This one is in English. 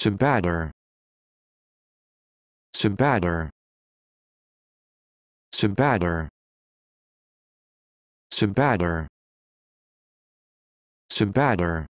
Subatter. Subatter. Subatter. Subatter. Subatter.